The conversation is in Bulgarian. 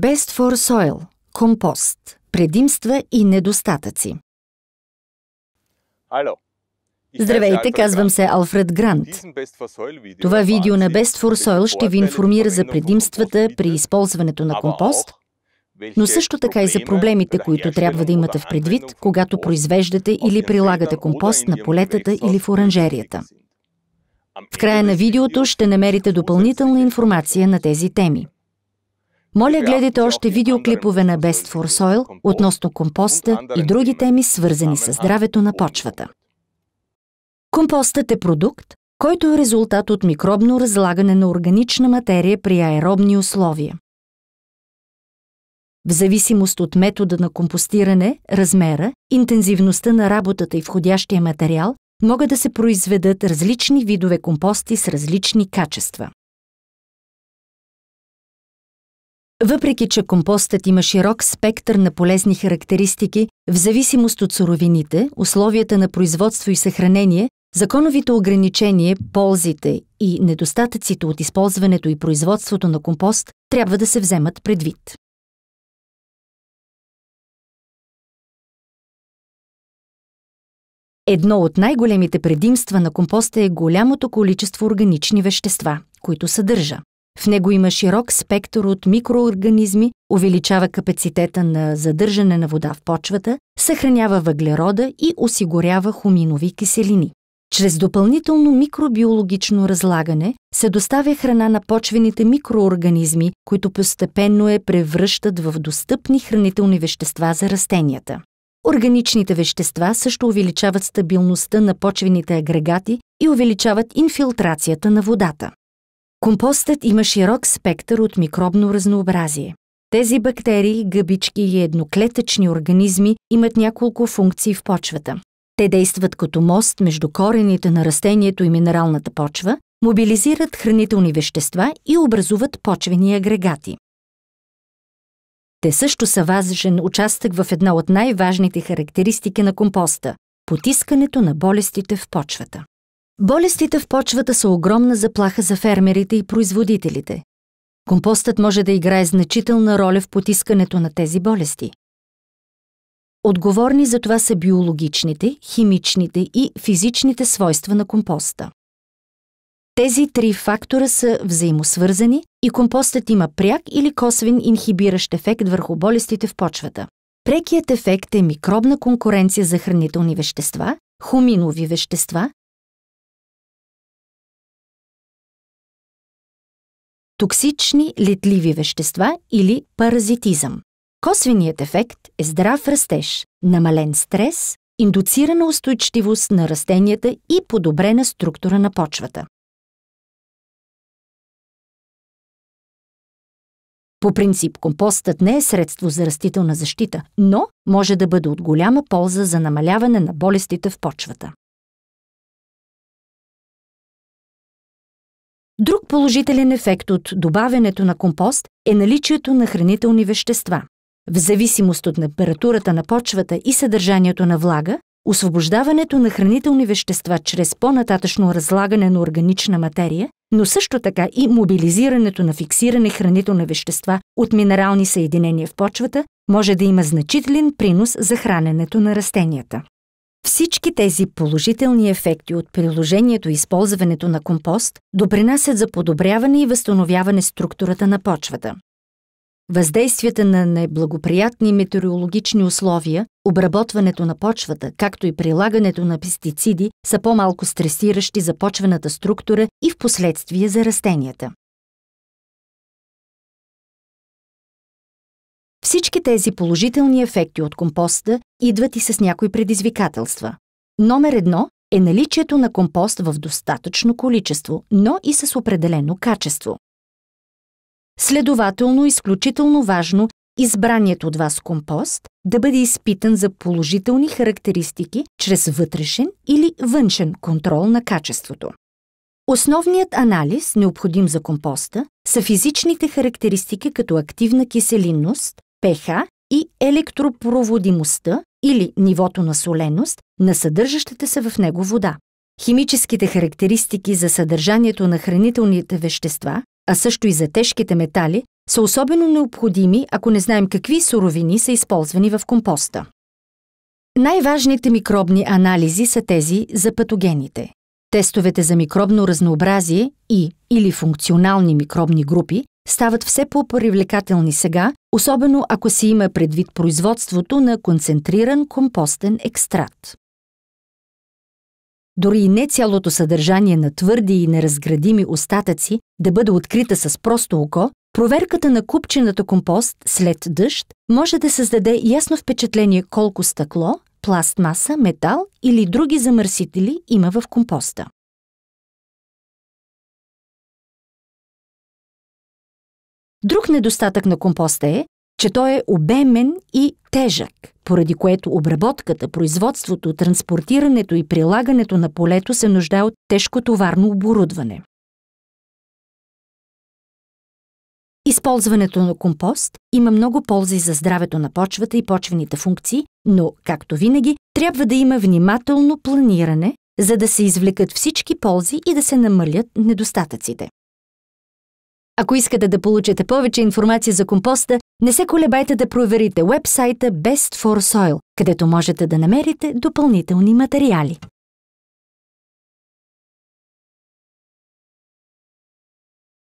Best for Soil – компост – предимства и недостатъци. Здравейте, казвам се Алфред Грант. Това видео на Best for Soil ще ви информира за предимствата при използването на компост, но също така и за е проблемите, които трябва да имате в предвид, когато произвеждате или прилагате компост на полетата или в оранжерията. Ами, в края на видеото ще намерите допълнителна информация на тези теми. Моля, гледайте още видеоклипове на Best for Soil относно компоста и други теми, свързани с здравето на почвата. Компостът е продукт, който е резултат от микробно разлагане на органична материя при аеробни условия. В зависимост от метода на компостиране, размера, интензивността на работата и входящия материал, могат да се произведат различни видове компости с различни качества. Въпреки, че компостът има широк спектър на полезни характеристики, в зависимост от суровините, условията на производство и съхранение, законовите ограничения, ползите и недостатъците от използването и производството на компост трябва да се вземат предвид. Едно от най-големите предимства на компоста е голямото количество органични вещества, които съдържа. В него има широк спектър от микроорганизми, увеличава капацитета на задържане на вода в почвата, съхранява въглерода и осигурява хуминови киселини. Чрез допълнително микробиологично разлагане се доставя храна на почвените микроорганизми, които постепенно я е превръщат в достъпни хранителни вещества за растенията. Органичните вещества също увеличават стабилността на почвените агрегати и увеличават инфилтрацията на водата. Компостът има широк спектър от микробно разнообразие. Тези бактерии, гъбички и едноклетъчни организми имат няколко функции в почвата. Те действат като мост между корените на растението и минералната почва, мобилизират хранителни вещества и образуват почвени агрегати. Те също са важен участък в една от най-важните характеристики на компоста – потискането на болестите в почвата. Болестите в почвата са огромна заплаха за фермерите и производителите. Компостът може да играе значителна роля в потискането на тези болести. Отговорни за това са биологичните, химичните и физичните свойства на компоста. Тези три фактора са взаимосвързани и компостът има пряк или косвен инхибиращ ефект върху болестите в почвата. Прекият ефект е микробна конкуренция за хранителни вещества, хуминови вещества, токсични летливи вещества или паразитизъм. Косвеният ефект е здрав растеж, намален стрес, индуцирана устойчивост на растенията и подобрена структура на почвата. По принцип, компостът не е средство за растителна защита, но може да бъде от голяма полза за намаляване на болестите в почвата. Друг положителен ефект от добавянето на компост е наличието на хранителни вещества. В зависимост от температурата на почвата и съдържанието на влага, освобождаването на хранителни вещества чрез по-нататъчно разлагане на органична материя, но също така и мобилизирането на фиксирани хранителни вещества от минерални съединения в почвата, може да има значителен принос за храненето на растенията. Всички тези положителни ефекти от приложението и използването на компост допринасят за подобряване и възстановяване структурата на почвата. Въздействията на неблагоприятни метеорологични условия, обработването на почвата, както и прилагането на пестициди са по-малко стресиращи за почвената структура и в последствие за растенията. Всички тези положителни ефекти от компоста идват и с някои предизвикателства. Номер едно е наличието на компост в достатъчно количество, но и с определено качество. Следователно, изключително важно избраният от вас компост да бъде изпитан за положителни характеристики чрез вътрешен или външен контрол на качеството. Основният анализ, необходим за компоста, са физичните характеристики като активна киселинност, pH и електропроводимостта, или нивото на соленост на съдържащата се в него вода. Химическите характеристики за съдържанието на хранителните вещества, а също и за тежките метали, са особено необходими, ако не знаем какви суровини са използвани в компоста. Най-важните микробни анализи са тези за патогените. Тестовете за микробно разнообразие и или функционални микробни групи стават все по-привлекателни сега, особено ако се има предвид производството на концентриран компостен екстракт. Дори и не цялото съдържание на твърди и неразградими остатъци да бъде открита с просто око, проверката на купчената компост след дъжд може да създаде ясно впечатление колко стъкло, пластмаса, метал или други замърсители има в компоста. Друг недостатък на компоста е, че той е обемен и тежък, поради което обработката, производството, транспортирането и прилагането на полето се нуждае от тежкотоварно оборудване. Използването на компост има много ползи за здравето на почвата и почвените функции, но, както винаги, трябва да има внимателно планиране, за да се извлекат всички ползи и да се намалят недостатъците. Ако искате да получите повече информация за компоста, не се колебайте да проверите вебсайта Best for Soil, където можете да намерите допълнителни материали.